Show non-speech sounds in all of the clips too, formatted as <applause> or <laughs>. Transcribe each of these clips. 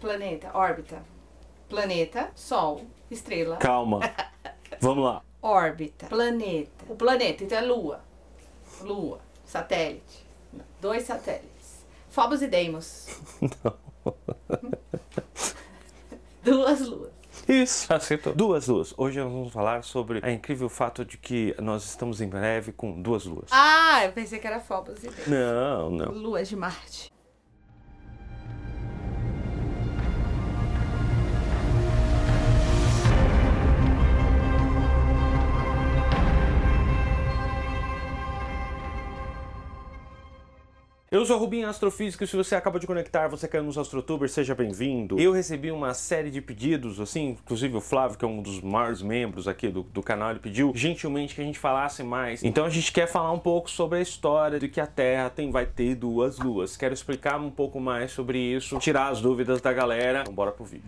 Planeta, órbita. Planeta, Sol, estrela. Calma. <laughs> Vamos lá. Órbita, planeta. O planeta, então é Lua. Lua, satélite. Dois satélites. Phobos e Deimos. Não. <laughs> Duas luas. Isso, acertou. Duas luas. Hoje nós vamos falar sobre a incrível fato de que nós estamos em breve com duas luas. Ah, eu pensei que era Phobos e Deimos. Não, não. Luas de Marte. Eu sou o Rubinho Astrofísico e se você acaba de conectar, você caiu nos AstroTubers, seja bem-vindo. Eu recebi uma série de pedidos, assim, inclusive o Flávio, que é um dos maiores membros aqui do, do canal, ele pediu gentilmente que a gente falasse mais. Então a gente quer falar um pouco sobre a história de que a Terra tem, vai ter duas luas. Quero explicar um pouco mais sobre isso, tirar as dúvidas da galera. Então bora pro vídeo.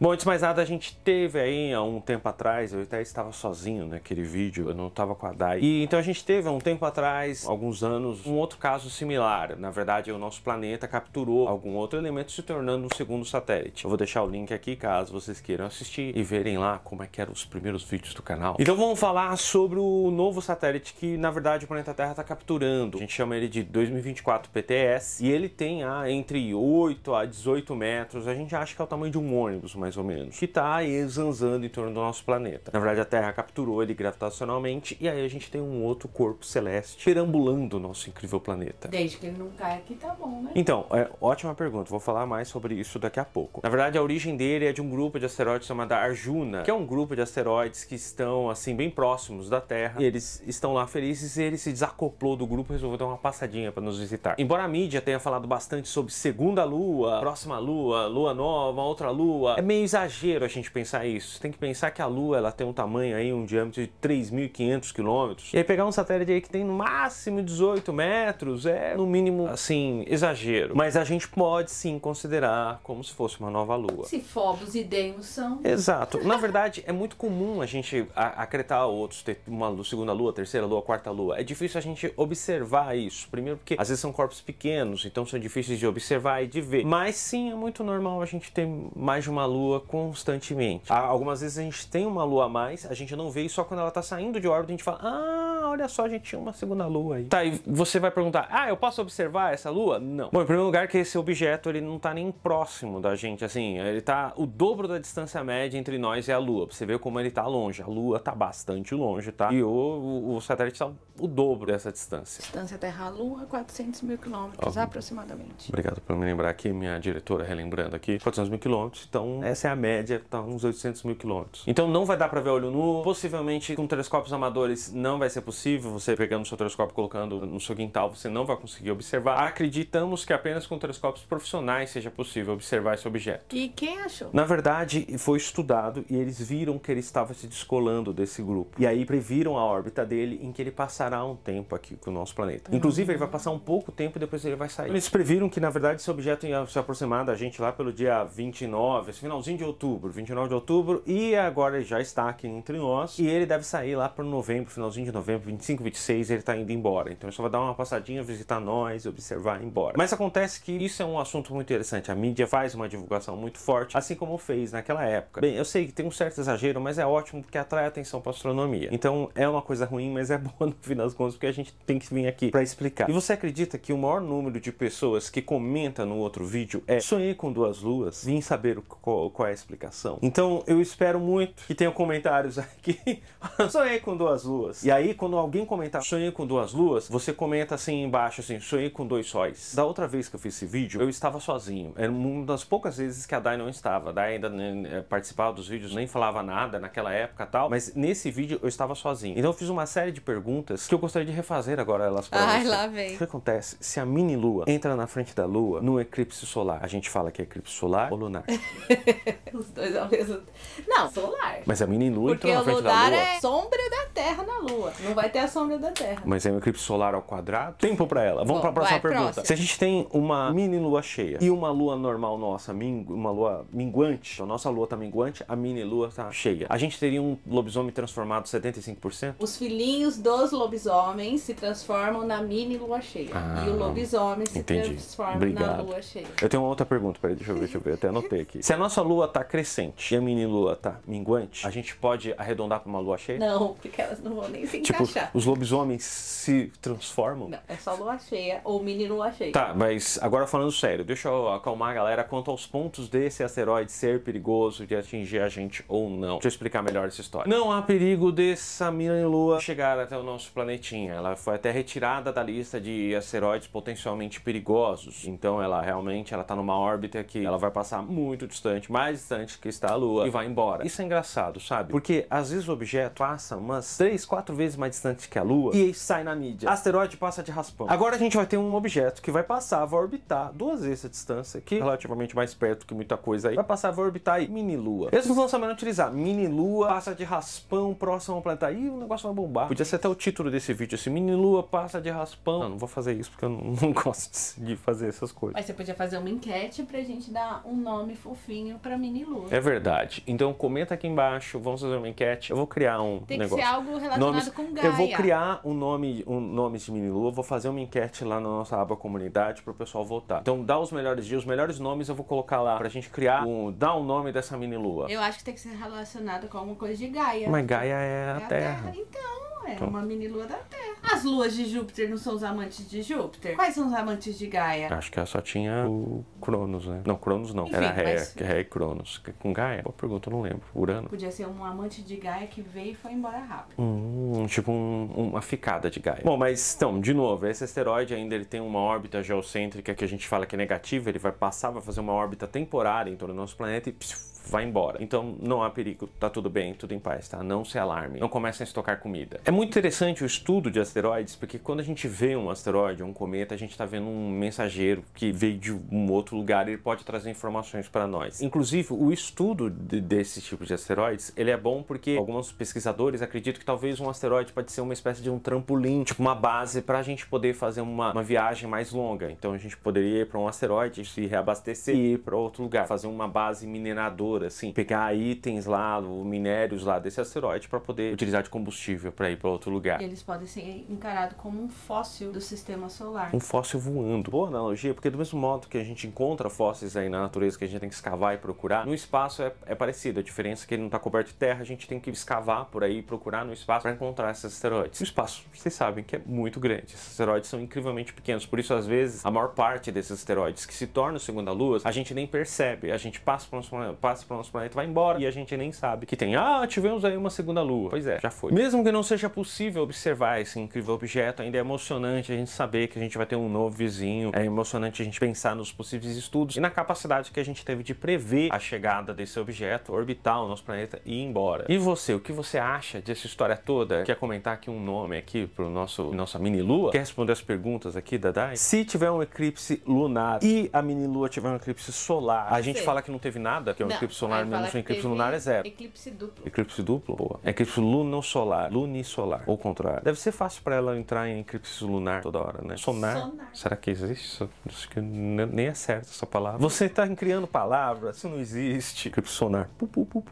Bom, antes de mais nada, a gente teve aí há um tempo atrás, eu até estava sozinho naquele vídeo, eu não estava com a Dai. E então a gente teve há um tempo atrás, alguns anos, um outro caso similar. Na verdade, o nosso planeta capturou algum outro elemento se tornando um segundo satélite. Eu vou deixar o link aqui caso vocês queiram assistir e verem lá como é que eram os primeiros vídeos do canal. Então vamos falar sobre o novo satélite que, na verdade, o planeta Terra está capturando. A gente chama ele de 2024 PTS e ele tem ah, entre 8 a 18 metros. A gente acha que é o tamanho de um ônibus, mas mais ou menos, que está aí zanzando em torno do nosso planeta. Na verdade, a Terra capturou ele gravitacionalmente e aí a gente tem um outro corpo celeste perambulando o nosso incrível planeta. Desde que ele não caia aqui, tá bom, né? Então, é ótima pergunta. Vou falar mais sobre isso daqui a pouco. Na verdade, a origem dele é de um grupo de asteroides chamado Arjuna, que é um grupo de asteroides que estão, assim, bem próximos da Terra. e eles estão lá felizes e ele se desacoplou do grupo e resolveu dar uma passadinha para nos visitar. Embora a mídia tenha falado bastante sobre segunda lua, próxima lua, lua nova, outra lua, é meio meio exagero a gente pensar isso. Você tem que pensar que a Lua ela tem um tamanho aí, um diâmetro de 3.500 quilômetros. E aí pegar um satélite aí que tem no máximo 18 metros é, no mínimo, assim, exagero. Mas a gente pode sim considerar como se fosse uma nova Lua. Se Phobos e Deus são. Exato. Na <laughs> verdade, é muito comum a gente acreditar outros, ter uma segunda Lua, terceira Lua, quarta Lua. É difícil a gente observar isso. Primeiro porque às vezes são corpos pequenos, então são difíceis de observar e de ver. Mas sim, é muito normal a gente ter mais de uma Lua lua constantemente. algumas vezes a gente tem uma lua a mais, a gente não vê e só quando ela está saindo de órbita a gente fala, ah, olha só, a gente tinha uma segunda lua aí. Tá, e você vai perguntar, ah, eu posso observar essa lua? Não. Bom, em primeiro lugar que esse objeto, ele não tá nem próximo da gente, assim, ele tá o dobro da distância média entre nós e a lua, pra você ver como ele tá longe. A lua tá bastante longe, tá? E o, o, o satélite tá o dobro dessa distância. Distância Terra-Lua, 400 mil quilômetros, aproximadamente. Obrigado por me lembrar aqui, minha diretora relembrando aqui. 400 mil quilômetros, então essa é a média, tá uns 800 mil quilômetros. Então não vai dar pra ver olho nu, possivelmente com telescópios amadores não vai ser possível você pegando o seu telescópio colocando no seu quintal, você não vai conseguir observar. Acreditamos que apenas com telescópios profissionais seja possível observar esse objeto. E quem achou? Na verdade, foi estudado e eles viram que ele estava se descolando desse grupo. E aí previram a órbita dele em que ele passará um tempo aqui com o nosso planeta. Inclusive, ele vai passar um pouco tempo e depois ele vai sair. Eles previram que, na verdade, esse objeto ia se aproximar da gente lá pelo dia 29, esse finalzinho de outubro, 29 de outubro, e agora ele já está aqui entre nós. E ele deve sair lá para novembro, finalzinho de novembro, 25, 26, ele está indo embora. Então ele só vai dar uma passadinha, visitar nós, observar e ir embora. Mas acontece que isso é um assunto muito interessante. A mídia faz uma divulgação muito forte, assim como fez naquela época. Bem, eu sei que tem um certo exagero, mas é ótimo porque atrai atenção para astronomia. Então é uma coisa ruim, mas é <laughs> boa no fim das contas, porque a gente tem que vir aqui para explicar. E você acredita que o maior número de pessoas que comenta no outro vídeo é sonhei com duas luas? Vim saber qual, qual é a explicação. Então eu espero muito que tenham comentários <laughs> aqui. sonhei com duas luas. E aí, quando alguém comentar sonhei com duas luas, você comenta assim embaixo assim, sonhei com dois sóis. Da outra vez que eu fiz esse vídeo, eu estava sozinho. Era uma das poucas vezes que a Dai não estava. A Dai ainda eh, participava dos vídeos, nem falava nada naquela época tal, mas nesse vídeo eu estava sozinho. Então eu fiz uma série de perguntas que eu gostaria de refazer agora elas para Ai, lá vem. O que acontece se a mini lua entra na frente da lua no eclipse solar? A gente fala que é eclipse solar ou lunar? <laughs> Os dois ao mesmo Não, solar. Mas a mini lua Porque entrou na frente da lua. Porque o lunar é sombra da Terra na lua. Não vai vai ter a sombra da Terra. Mas é um eclipse solar ao quadrado? Tempo para ela. Vamos para a próxima vai, pergunta. Próxima. Se a gente tem uma mini lua cheia e uma lua normal nossa, uma lua minguante, a nossa lua tá minguante, a mini lua tá cheia. A gente teria um lobisomem transformado 75%? Os filhinhos dos lobisomens se transformam na mini lua cheia. Ah, e o ah, lobisomem se entendi. transforma Obrigado. na lua cheia. Eu tenho uma outra pergunta, peraí, deixa eu ver, deixa eu ver, até anotei aqui. Se a nossa lua tá crescente e a mini lua tá minguante, a gente pode arredondar para uma lua cheia? Não, porque elas não vão nem se tipo, encaixar os lobisomens se transformam? Não, é só lua cheia ou mini lua cheia. Tá, mas agora falando sério, deixa eu acalmar a galera quanto aos pontos desse asteroide ser perigoso de atingir a gente ou não. Deixa eu explicar melhor essa história. Não há perigo dessa mini lua chegar até o nosso planetinha. Ela foi até retirada da lista de asteroides potencialmente perigosos. Então ela realmente ela tá numa órbita que ela vai passar muito distante, mais distante que está a lua e vai embora. Isso é engraçado, sabe? Porque às vezes o objeto passa umas 3, 4 vezes mais distante distante que é a Lua e sai na mídia. Asteroide passa de raspão. Agora a gente vai ter um objeto que vai passar, vai orbitar duas vezes a distância, que é relativamente mais perto que muita coisa aí. Vai passar, vai orbitar aí. Mini Lua. Eles não sabendo utilizar. Mini Lua passa de raspão próximo ao planeta. Ih, o negócio vai bombar. Podia ser até o título desse vídeo, assim, Mini Lua passa de raspão. Não, não vou fazer isso porque eu não, <laughs> não gosto de fazer essas coisas. Mas você podia fazer uma enquete pra gente dar um nome fofinho pra Mini Lua. É verdade. Então comenta aqui embaixo, vamos fazer uma enquete. Eu vou criar um Tem negócio. Tem que ser algo relacionado Nomes... com gás. Eu vou criar um nome, um nome de Mini Lua, vou fazer uma enquete lá na nossa aba comunidade para o pessoal votar. Então dá os melhores dias, os melhores nomes eu vou colocar lá pra gente criar um, dar o um nome dessa Mini Lua. Eu acho que tem que ser relacionado com alguma coisa de Gaia. Mas Gaia é, é a, terra. Terra. Então, é então. uma Mini Lua da Terra. As luas de Júpiter não são os amantes de Júpiter? Quais são os amantes de Gaia? Acho que ela só tinha o Cronos, né? Não, Cronos não. Enfim, Era Ré, mas... Ré e Cronos. É com Gaia? Boa pergunta, eu não lembro. Urano? Podia ser um amante de Gaia que veio e foi embora rápido. Hum, tipo um, uma ficada de Gaia. Bom, mas então, de novo, esse asteroide ainda ele tem uma órbita geocêntrica que a gente fala que é negativa, ele vai passar, vai fazer uma órbita temporária em torno do nosso planeta e psiu, vai embora. Então não há perigo, tá tudo bem, tudo em paz, tá? Não se alarme, não comecem a estocar comida. É muito interessante o estudo de asteroides, porque quando a gente vê um asteroide, um cometa, a gente está vendo um mensageiro que veio de um outro lugar, ele pode trazer informações para nós. Inclusive, o estudo de, desse tipo de asteroides, ele é bom porque alguns pesquisadores acreditam que talvez um asteroide pode ser uma espécie de um trampolim, tipo uma base para a gente poder fazer uma, uma viagem mais longa. Então a gente poderia ir para um asteroide, se reabastecer e ir para outro lugar, fazer uma base mineradora motor, assim, pegar itens lá, minérios lá desse asteroide para poder utilizar de combustível para ir para outro lugar. E eles podem ser encarados como um fóssil do sistema solar. Um fóssil voando. Boa analogia, porque do mesmo modo que a gente encontra fósseis aí na natureza que a gente tem que escavar e procurar, no espaço é, é parecido. A diferença é que ele não está coberto de terra, a gente tem que escavar por aí e procurar no espaço para encontrar esses asteroides. O espaço, vocês sabem que é muito grande. Esses asteroides são incrivelmente pequenos, por isso às vezes a maior parte desses asteroides que se tornam segunda luas, a gente nem percebe. A gente passa por, um, passa para o nosso planeta vai embora e a gente nem sabe que tem. Ah, tivemos aí uma segunda lua. Pois é, já foi. Mesmo que não seja possível observar esse incrível objeto, ainda é emocionante a gente saber que a gente vai ter um novo vizinho. É emocionante a gente pensar nos possíveis estudos e na capacidade que a gente teve de prever a chegada desse objeto, orbitar o nosso planeta e ir embora. E você, o que você acha dessa história toda? Quer comentar aqui um nome aqui pro nosso nossa mini lua? Quer responder as perguntas aqui, Dadai? Se tiver um eclipse lunar e a mini lua tiver um eclipse solar, a gente Sim. fala que não teve nada, que é um não. eclipse eclipse solar menos um eclipse lunar é zero. Eclipse duplo. Eclipse duplo, boa. Eclipse lunosolar, lunisolar, ou contrário. Deve ser fácil para ela entrar em eclipse lunar toda hora, né? Sonar. Sonar. Será que existe? Acho que nem é certo essa palavra. Você está criando palavras, isso não existe. Eclipse sonar.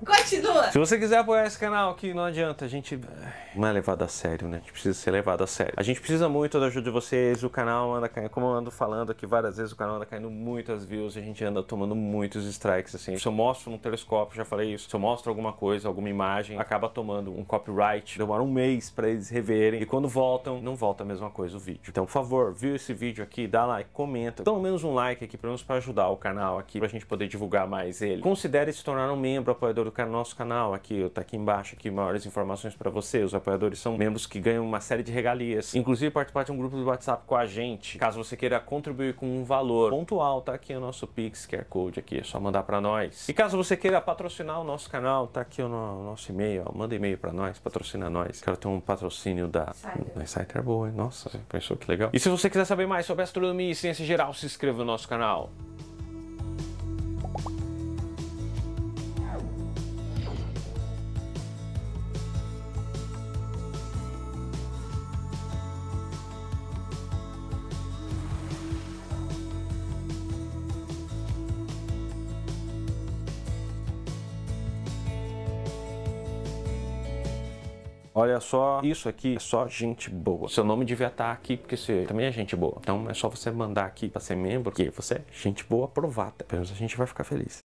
Continua! Se você quiser apoiar esse canal aqui, não adianta, a gente não é levado a sério, né? A gente precisa ser levado a sério. A gente precisa muito da ajuda de vocês, o canal anda caindo, como eu ando falando aqui várias vezes, o canal anda caindo muitas views, a gente anda tomando muitos strikes, assim. Eu mostro no telescópio, já falei isso, se eu mostro alguma coisa, alguma imagem, acaba tomando um copyright, demora um mês para eles reverem, e quando voltam, não volta a mesma coisa o vídeo. Então, por favor, viu esse vídeo aqui, dá like, comenta, pelo menos um like aqui, pelo menos para ajudar o canal aqui, pra gente poder divulgar mais ele. Considere se tornar um membro apoiador do nosso canal aqui, tá aqui embaixo, aqui, maiores informações para você. Os apoiadores são membros que ganham uma série de regalias, inclusive participar de um grupo do WhatsApp com a gente, caso você queira contribuir com um valor pontual, tá aqui o nosso Pix, QR Code aqui, é só mandar para nós. E caso Caso você queira patrocinar o nosso canal, tá aqui o nosso e-mail, ó. manda e-mail para nós, patrocina nós. Quero ter um patrocínio da Insider Boa, nossa, pensou que legal. E se você quiser saber mais sobre astronomia e ciência geral, se inscreva no nosso canal. Olha só, isso aqui é só gente boa. Seu nome devia estar tá aqui porque você também é gente boa. Então é só você mandar aqui para ser membro, que você é gente boa aprovada. Pelo menos a gente vai ficar feliz.